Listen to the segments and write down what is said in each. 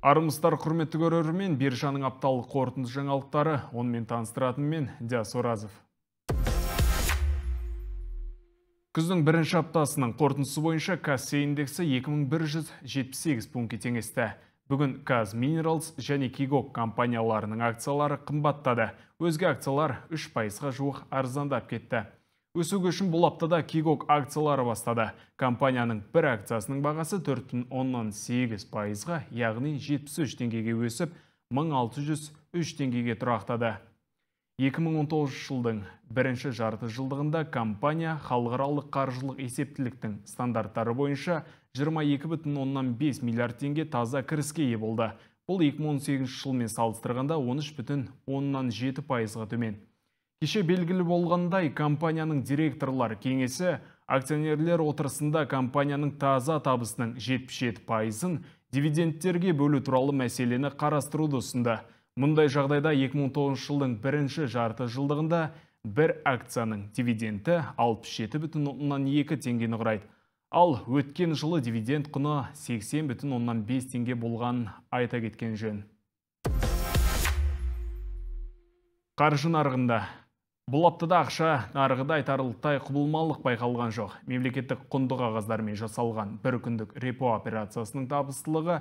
Армыстар құрметті көрермен биржаның апталық қорытынды жаңалықтары онымен таныстыратын мен Диас оразов күздің бірінші аптасының қорытындысы бойынша кассей индексі 2178 пунктке теңесті бүгін каз минералс және кигок компанияларының акциялары қымбаттады өзге акциялар 3 пайызға жуық арзандап кетті Өсігі үшін бұл аптада кигок акциялары бастады компанияның бір акциясының бағасы 4,8 пайызға яғни 73 теңгеге өсіп 1603 теңгеге тұрақтады 2019 жылдың бірінші жарты жылдығында компания халықаралық қаржылық есептіліктің стандарттары бойынша 22,5 миллиард теңге таза кіріске ие болды. Бұл 2018 жылмен салыстырғанда 13,7 пайызға төмен кеше белгілі болғандай компанияның директорлар кеңесі акционерлер отырысында компанияның таза табысының 77 пайызын дивидендтерге бөлу туралы мәселені қарастыруды ұсынды мұндай жағдайда 2019 жылдың бірінші жарты жылдығында бір акцияның дивиденді дивиденті екі теңгені құрайды ал өткен жылы дивиденд құны бүтін бес теңге болған айта кеткен жөн Қаржын нарығында бұл аптада ақша нарығыда айтарлықтай құбылмалық байқалған жоқ мемлекеттік құнды қағаздармен жасалған бір күндік репо операциясының табыстылығы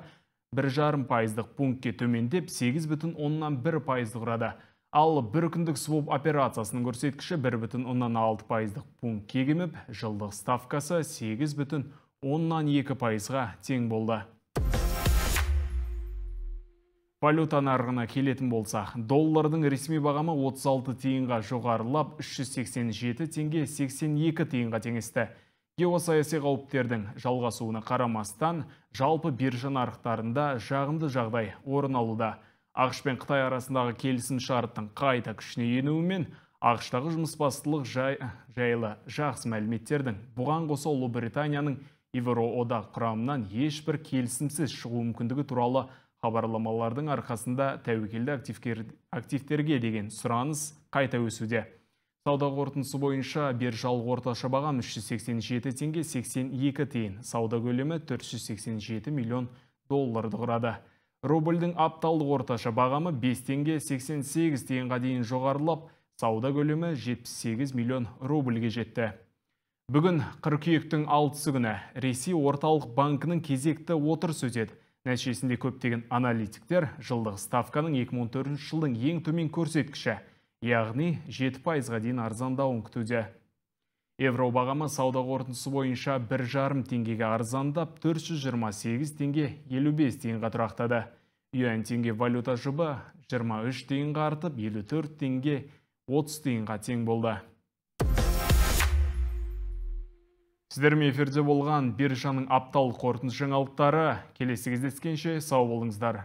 бір жарым пайыздық пунктке төмендеп 8 бүтін оннан бір пайызды құрады ал бір күндік своп операциясының көрсеткіші бір бүтін оннан алты пайыздық пункт кегіміп жылдық ставкасы 8 бүтін оннан екі пайызға тең болды Валюта нарығына келетін болса, доллардың ресми бағамы 36 тиынға жоғарылап, 387 теңге 82 тиынға теңесті. Геосаяси қауіптердің жалғасуына қарамастан, жалпы биржа нарықтарында жағымды жағдай орын алуда. ақш пен Қытай арасындағы келісім шарттың қайта күшіне енуімен, ақштағы жұмысбастылық жай, жайлы жақсы мәліметтердің бұған қоса Ұлыбританияның Евроодақ құрамынан ешбір келісімсіз шығу мүмкіндігі туралы хабарламалардың арқасында тәуекелді активтерге деген сұраныс қайта өсуде сауда қорытындысы бойынша биржалық орташа бағам 387 теңге 82 тиын сауда көлемі 487 миллион долларды құрады рубльдің апталық орташа бағамы 5 теңге 88 тиынға дейін жоғарылап сауда көлемі 78 миллион рубльге жетті бүгін қыркүйектің алтысы күні ресей орталық банкінің кезекті отырысы өтеді нәтижесінде көптеген аналитиктер жылдық ставканың 2014 жылдың ең төмен көрсеткіші яғни 7 ға дейін арзандауын күтуде евро бағамы сауда қорытындысы бойынша 1,5 жарым теңгеге арзандап 428 теңге 55 теңге тұрақтады Юан теңге валюта жұбы 23 теңге артып 54 теңге 30 теңге тең болды сіздермен эфирде болған биржаның апталық қортын жаңалықтары келесі кездескенше сау болыңыздар